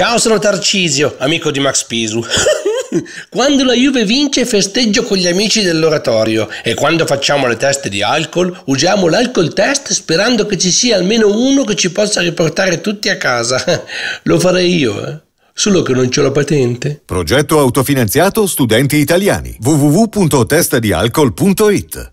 Ciao, sono Tarcisio, amico di Max Pisu. quando la Juve vince festeggio con gli amici dell'oratorio e quando facciamo le teste di alcol usiamo l'alcol test sperando che ci sia almeno uno che ci possa riportare tutti a casa. Lo farei io, eh? solo che non c'ho la patente. Progetto autofinanziato Studenti Italiani www.testadialcol.it